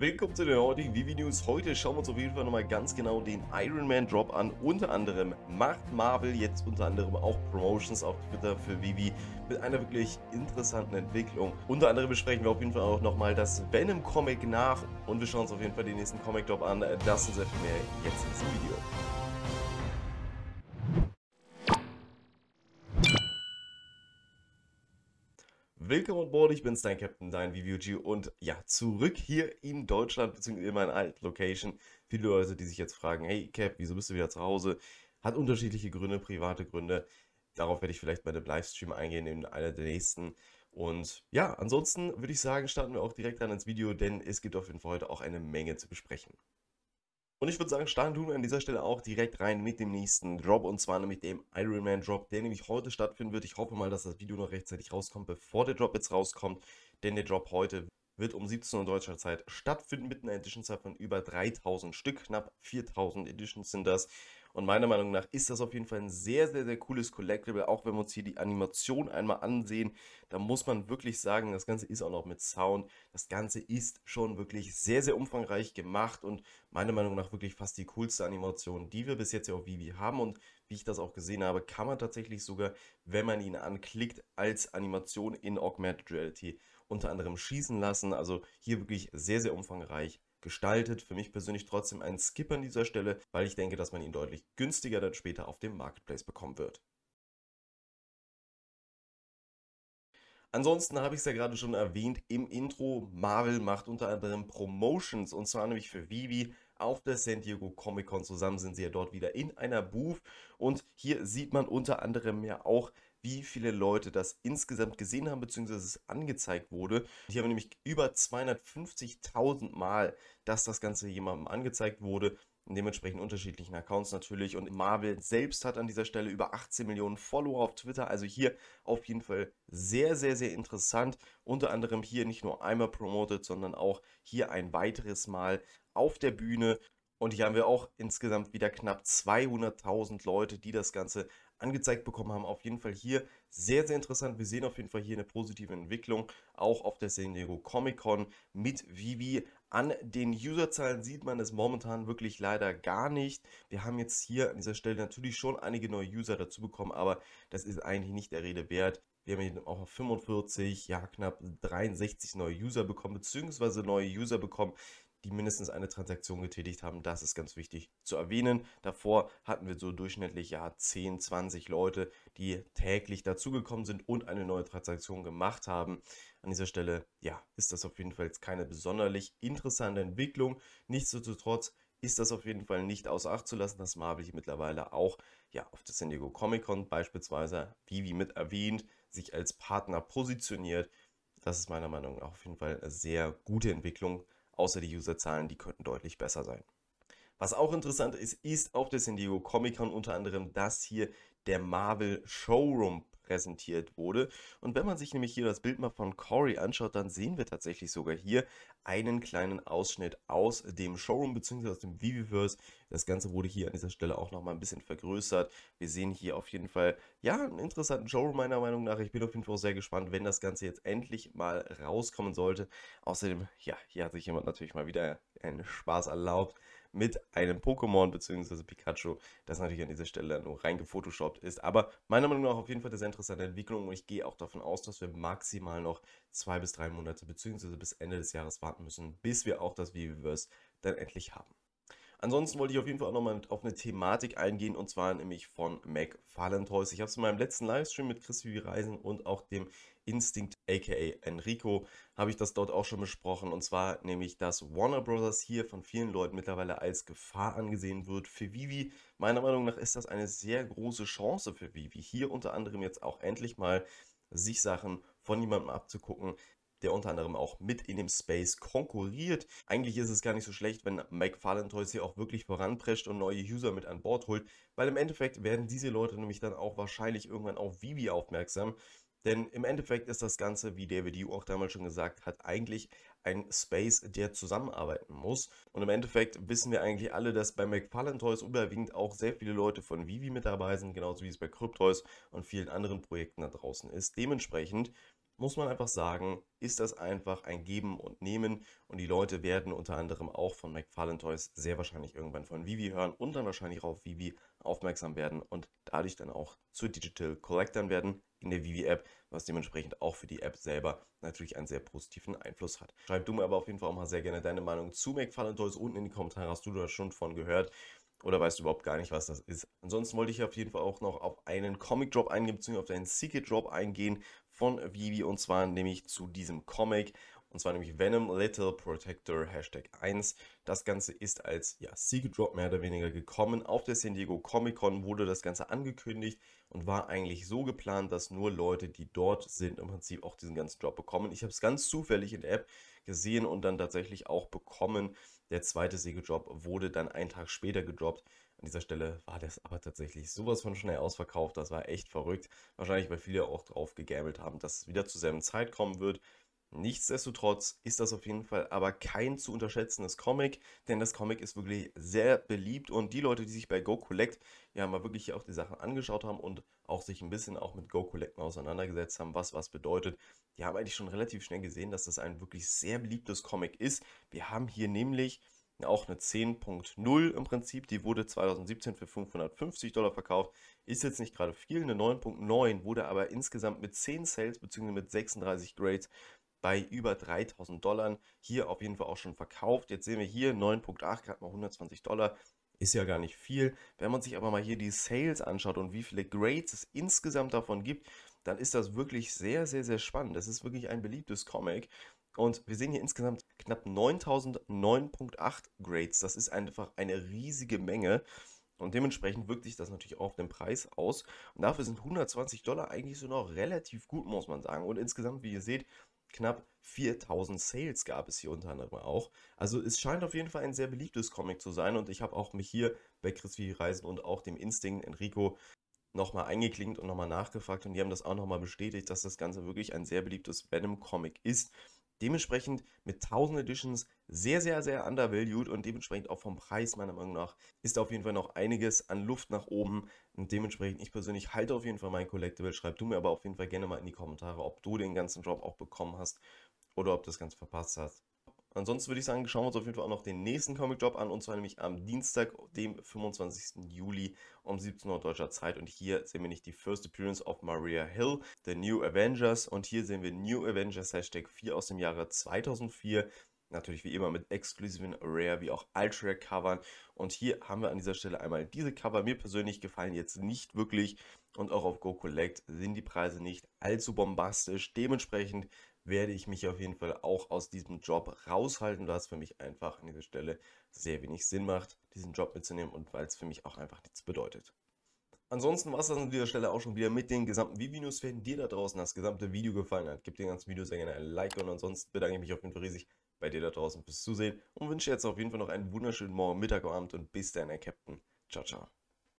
Willkommen zu den heutigen Vivi News. Heute schauen wir uns auf jeden Fall nochmal ganz genau den Iron Man Drop an. Unter anderem macht Marvel jetzt unter anderem auch Promotions auf Twitter für Vivi mit einer wirklich interessanten Entwicklung. Unter anderem besprechen wir auf jeden Fall auch nochmal das Venom Comic nach und wir schauen uns auf jeden Fall den nächsten Comic Drop an. Das und sehr viel mehr jetzt in diesem Video. Willkommen an Bord, ich bin's, dein Captain, dein VVG und ja, zurück hier in Deutschland, beziehungsweise in meiner alten Location. Viele Leute, die sich jetzt fragen, hey Cap, wieso bist du wieder zu Hause? Hat unterschiedliche Gründe, private Gründe. Darauf werde ich vielleicht bei dem Livestream eingehen, in einer der nächsten. Und ja, ansonsten würde ich sagen, starten wir auch direkt dann ins Video, denn es gibt auf jeden Fall heute auch eine Menge zu besprechen. Und ich würde sagen, starten tun wir an dieser Stelle auch direkt rein mit dem nächsten Drop und zwar nämlich dem Iron Man Drop, der nämlich heute stattfinden wird. Ich hoffe mal, dass das Video noch rechtzeitig rauskommt, bevor der Drop jetzt rauskommt, denn der Drop heute wird um 17 Uhr deutscher Zeit stattfinden mit einer Edition-Zahl von über 3000 Stück, knapp 4000 Editions sind das. Und meiner Meinung nach ist das auf jeden Fall ein sehr, sehr, sehr cooles Collectible. Auch wenn wir uns hier die Animation einmal ansehen, da muss man wirklich sagen, das Ganze ist auch noch mit Sound. Das Ganze ist schon wirklich sehr, sehr umfangreich gemacht und meiner Meinung nach wirklich fast die coolste Animation, die wir bis jetzt ja auf Vivi haben. Und wie ich das auch gesehen habe, kann man tatsächlich sogar, wenn man ihn anklickt, als Animation in Augmented Reality unter anderem schießen lassen. Also hier wirklich sehr, sehr umfangreich gestaltet. Für mich persönlich trotzdem ein Skip an dieser Stelle, weil ich denke, dass man ihn deutlich günstiger dann später auf dem Marketplace bekommen wird. Ansonsten habe ich es ja gerade schon erwähnt im Intro, Marvel macht unter anderem Promotions und zwar nämlich für Vivi auf der San Diego Comic Con. Zusammen sind sie ja dort wieder in einer Booth und hier sieht man unter anderem ja auch wie viele Leute das insgesamt gesehen haben, beziehungsweise es angezeigt wurde. Hier haben wir nämlich über 250.000 Mal, dass das Ganze jemandem angezeigt wurde dementsprechend unterschiedlichen Accounts natürlich. Und Marvel selbst hat an dieser Stelle über 18 Millionen Follower auf Twitter. Also hier auf jeden Fall sehr, sehr, sehr interessant. Unter anderem hier nicht nur einmal promoted, sondern auch hier ein weiteres Mal auf der Bühne. Und hier haben wir auch insgesamt wieder knapp 200.000 Leute, die das Ganze angezeigt bekommen haben. Auf jeden Fall hier sehr, sehr interessant. Wir sehen auf jeden Fall hier eine positive Entwicklung, auch auf der San Diego Comic Con mit Vivi. An den Userzahlen sieht man es momentan wirklich leider gar nicht. Wir haben jetzt hier an dieser Stelle natürlich schon einige neue User dazu bekommen, aber das ist eigentlich nicht der Rede wert. Wir haben hier auch 45, ja knapp 63 neue User bekommen, beziehungsweise neue User bekommen, die mindestens eine Transaktion getätigt haben. Das ist ganz wichtig zu erwähnen. Davor hatten wir so durchschnittlich ja 10, 20 Leute, die täglich dazugekommen sind und eine neue Transaktion gemacht haben. An dieser Stelle, ja, ist das auf jeden Fall keine besonderlich interessante Entwicklung. Nichtsdestotrotz ist das auf jeden Fall nicht außer Acht zu lassen. dass Marvel hier mittlerweile auch ja, auf der San Diego Comic Con beispielsweise, wie mit erwähnt, sich als Partner positioniert. Das ist meiner Meinung nach auf jeden Fall eine sehr gute Entwicklung, außer die Userzahlen, die könnten deutlich besser sein. Was auch interessant ist, ist auf der San Diego Comic Con unter anderem dass hier, der Marvel Showroom präsentiert wurde. Und wenn man sich nämlich hier das Bild mal von Corey anschaut, dann sehen wir tatsächlich sogar hier einen kleinen Ausschnitt aus dem Showroom bzw. aus dem Viviverse. Das Ganze wurde hier an dieser Stelle auch nochmal ein bisschen vergrößert. Wir sehen hier auf jeden Fall, ja, einen interessanten Showroom meiner Meinung nach. Ich bin auf jeden Fall sehr gespannt, wenn das Ganze jetzt endlich mal rauskommen sollte. Außerdem, ja, hier hat sich jemand natürlich mal wieder einen Spaß erlaubt mit einem Pokémon bzw. Pikachu, das natürlich an dieser Stelle nur reingefotoshoppt ist. Aber meiner Meinung nach auf jeden Fall eine sehr interessante Entwicklung und ich gehe auch davon aus, dass wir maximal noch zwei bis drei Monate bzw. bis Ende des Jahres warten müssen, bis wir auch das Viviverse dann endlich haben. Ansonsten wollte ich auf jeden Fall auch nochmal auf eine Thematik eingehen und zwar nämlich von Mac Toys. Ich habe es in meinem letzten Livestream mit Chris Vivi Reisen und auch dem Instinct aka Enrico habe ich das dort auch schon besprochen und zwar nämlich, dass Warner Bros. hier von vielen Leuten mittlerweile als Gefahr angesehen wird für Vivi. Meiner Meinung nach ist das eine sehr große Chance für Vivi. Hier unter anderem jetzt auch endlich mal sich Sachen von jemandem abzugucken, der unter anderem auch mit in dem Space konkurriert. Eigentlich ist es gar nicht so schlecht, wenn McFarlane Toys hier auch wirklich voranprescht und neue User mit an Bord holt, weil im Endeffekt werden diese Leute nämlich dann auch wahrscheinlich irgendwann auf Vivi aufmerksam. Denn im Endeffekt ist das Ganze, wie David Yu auch damals schon gesagt hat, eigentlich ein Space, der zusammenarbeiten muss. Und im Endeffekt wissen wir eigentlich alle, dass bei McFarlane Toys überwiegend auch sehr viele Leute von Vivi mit dabei sind, genauso wie es bei Cryptoys und vielen anderen Projekten da draußen ist. Dementsprechend muss man einfach sagen, ist das einfach ein Geben und Nehmen. Und die Leute werden unter anderem auch von McFarlane Toys sehr wahrscheinlich irgendwann von Vivi hören und dann wahrscheinlich auf Vivi aufmerksam werden und dadurch dann auch zu Digital Collectern werden in der Vivi-App, was dementsprechend auch für die App selber natürlich einen sehr positiven Einfluss hat. Schreib du mir aber auf jeden Fall auch mal sehr gerne deine Meinung zu McFarlane Toys unten in die Kommentare. Hast du da schon von gehört? oder weißt du überhaupt gar nicht, was das ist. Ansonsten wollte ich auf jeden Fall auch noch auf einen Comic Drop eingehen, beziehungsweise auf einen Secret Drop eingehen von Vivi und zwar nämlich zu diesem Comic und zwar nämlich Venom Little Protector Hashtag 1. Das Ganze ist als ja, Secret Drop mehr oder weniger gekommen. Auf der San Diego Comic Con wurde das Ganze angekündigt und war eigentlich so geplant, dass nur Leute, die dort sind, im Prinzip auch diesen ganzen Drop bekommen. Ich habe es ganz zufällig in der App gesehen und dann tatsächlich auch bekommen. Der zweite Secret Drop wurde dann einen Tag später gedroppt. An dieser Stelle war das aber tatsächlich sowas von schnell ausverkauft. Das war echt verrückt. Wahrscheinlich, weil viele auch drauf gegambelt haben, dass es wieder zur selben Zeit kommen wird. Nichtsdestotrotz ist das auf jeden Fall aber kein zu unterschätzendes Comic, denn das Comic ist wirklich sehr beliebt und die Leute, die sich bei Go Collect ja mal wirklich auch die Sachen angeschaut haben und auch sich ein bisschen auch mit Go Collect mal auseinandergesetzt haben, was was bedeutet, die haben eigentlich schon relativ schnell gesehen, dass das ein wirklich sehr beliebtes Comic ist. Wir haben hier nämlich auch eine 10.0 im Prinzip. Die wurde 2017 für 550 Dollar verkauft. Ist jetzt nicht gerade viel. Eine 9.9 wurde aber insgesamt mit 10 Sales bzw. mit 36 Grades bei über 3000 Dollar. Hier auf jeden Fall auch schon verkauft. Jetzt sehen wir hier 9.8, gerade mal 120 Dollar. Ist ja gar nicht viel. Wenn man sich aber mal hier die Sales anschaut und wie viele Grades es insgesamt davon gibt, dann ist das wirklich sehr, sehr, sehr spannend. Das ist wirklich ein beliebtes Comic. Und wir sehen hier insgesamt knapp 9009.8 Grades. Das ist einfach eine riesige Menge. Und dementsprechend wirkt sich das natürlich auch auf den Preis aus. Und dafür sind 120 Dollar eigentlich so noch relativ gut, muss man sagen. Und insgesamt, wie ihr seht, Knapp 4000 Sales gab es hier unter anderem auch. Also es scheint auf jeden Fall ein sehr beliebtes Comic zu sein und ich habe auch mich hier bei Chris wie Reisen und auch dem Instinct Enrico nochmal eingeklinkt und nochmal nachgefragt und die haben das auch nochmal bestätigt, dass das Ganze wirklich ein sehr beliebtes Venom-Comic ist. Dementsprechend mit 1000 Editions sehr, sehr, sehr undervalued und dementsprechend auch vom Preis meiner Meinung nach ist auf jeden Fall noch einiges an Luft nach oben. Und dementsprechend, ich persönlich halte auf jeden Fall mein Collectible. Schreib du mir aber auf jeden Fall gerne mal in die Kommentare, ob du den ganzen Drop auch bekommen hast oder ob du das Ganze verpasst hast. Ansonsten würde ich sagen, schauen wir uns auf jeden Fall auch noch den nächsten Comic job an und zwar nämlich am Dienstag, dem 25. Juli um 17 Uhr deutscher Zeit. Und hier sehen wir nicht die First Appearance of Maria Hill, The New Avengers. Und hier sehen wir New Avengers Hashtag 4 aus dem Jahre 2004. Natürlich wie immer mit exklusiven Rare wie auch Ultrack Covern. Und hier haben wir an dieser Stelle einmal diese Cover. Mir persönlich gefallen jetzt nicht wirklich und auch auf Go Collect sind die Preise nicht allzu bombastisch. Dementsprechend werde ich mich auf jeden Fall auch aus diesem Job raushalten, weil es für mich einfach an dieser Stelle sehr wenig Sinn macht, diesen Job mitzunehmen und weil es für mich auch einfach nichts bedeutet. Ansonsten war es das an dieser Stelle auch schon wieder mit den gesamten Videos. Wenn dir da draußen das gesamte Video gefallen hat, gib dem ganzen Video sehr gerne ein Like und ansonsten bedanke ich mich auf jeden Fall riesig bei dir da draußen fürs Zusehen und wünsche jetzt auf jeden Fall noch einen wunderschönen Morgen, Mittag, Abend und bis dann, Herr Captain. Ciao, ciao.